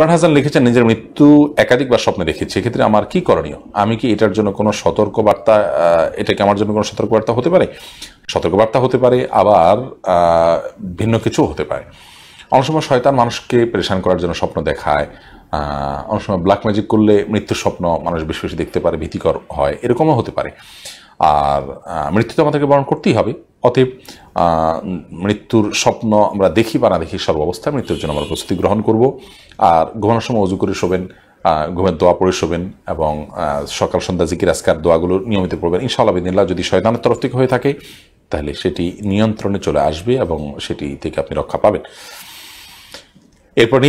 Ferran Hasan লিখেছেন নিজের মৃত্যু একাধিকবার স্বপ্নে দেখেছি এক্ষেত্রে আমার কি করণীয় আমি কি এটার জন্য কোনো সতর্কবার্তা এটা কি আমার জন্য কোনো সতর্কবার্তা হতে পারে সতর্কবার্তা হতে পারে আবার ভিন্ন কিছু হতে পারে অনেক সময় শয়তান মানুষকে পরেশান করার জন্য স্বপ্ন দেখায় অনেক সময় ব্ল্যাক ম্যাজিক করলে মৃত্যুর স্বপ্ন মানুষ বেশি বেশি দেখতে পারে ভীতিকর হয় এরকমও হতে পারে আর মৃত্যু তো আমাদেরকে বরণ করতেই হবে অতএব মৃত্যুর স্বপ্ন আমরা দেখি বা না দেখি সর্বাবস্থায় মৃত্যুর জন্য আমরা প্রস্তুতি গ্রহণ করব আর ঘুমানোর সময় অজু করে শোবেন ঘুমের দোয়া পড়ে শোবেন এবং সকাল সন্ধ্যা জিকির আজকার দোয়াগুলো নিয়মিত পড়বেন ইনশাআল্লাহ বিদিল্লা যদি শয়তানের তরফ থেকে হয়ে থাকে তাহলে সেটি নিয়ন্ত্রণে চলে আসবে এবং সেটি থেকে আপনি রক্ষা পাবেন এরপর